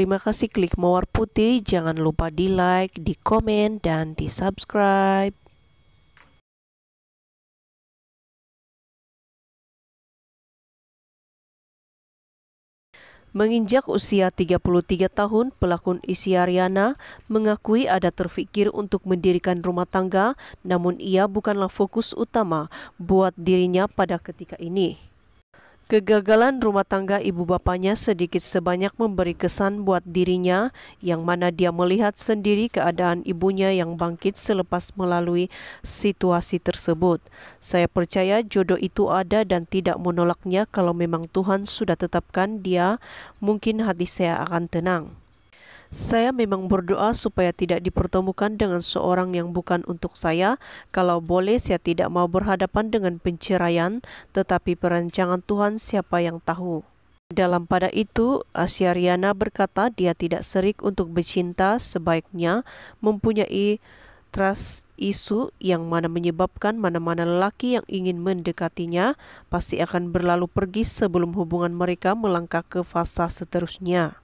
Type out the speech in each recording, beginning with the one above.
Terima kasih klik mawar putih. Jangan lupa di like, di komen, dan di subscribe. Menginjak usia 33 tahun, pelakon Ariana mengakui ada terfikir untuk mendirikan rumah tangga, namun ia bukanlah fokus utama buat dirinya pada ketika ini. Kegagalan rumah tangga ibu bapanya sedikit sebanyak memberi kesan buat dirinya yang mana dia melihat sendiri keadaan ibunya yang bangkit selepas melalui situasi tersebut. Saya percaya jodoh itu ada dan tidak menolaknya kalau memang Tuhan sudah tetapkan dia, mungkin hati saya akan tenang. Saya memang berdoa supaya tidak dipertemukan dengan seorang yang bukan untuk saya. Kalau boleh, saya tidak mau berhadapan dengan penceraian, tetapi perancangan Tuhan siapa yang tahu. Dalam pada itu, Asyariana berkata dia tidak serik untuk bercinta, sebaiknya mempunyai trust isu yang mana menyebabkan mana-mana lelaki yang ingin mendekatinya pasti akan berlalu pergi sebelum hubungan mereka melangkah ke fasa seterusnya.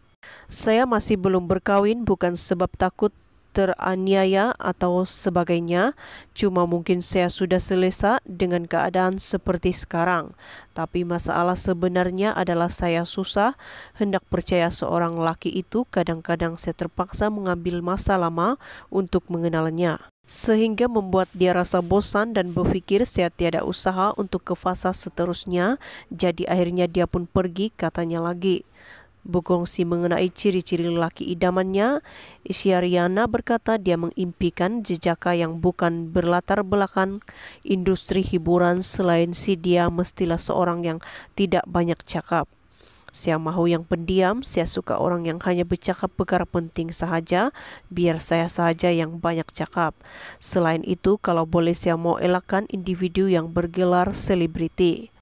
Saya masih belum berkawin bukan sebab takut teraniaya atau sebagainya, cuma mungkin saya sudah selesa dengan keadaan seperti sekarang. Tapi masalah sebenarnya adalah saya susah hendak percaya seorang laki itu kadang-kadang saya terpaksa mengambil masa lama untuk mengenalnya sehingga membuat dia rasa bosan dan berpikir saya tiada usaha untuk ke fasa seterusnya, jadi akhirnya dia pun pergi katanya lagi. Berkongsi mengenai ciri-ciri lelaki idamannya, Isyariana berkata dia mengimpikan jejaka yang bukan berlatar belakang industri hiburan selain si dia mestilah seorang yang tidak banyak cakap. Saya mahu yang pendiam, saya suka orang yang hanya bercakap perkara penting sahaja, biar saya sahaja yang banyak cakap. Selain itu, kalau boleh saya mau elakkan individu yang bergelar selebriti.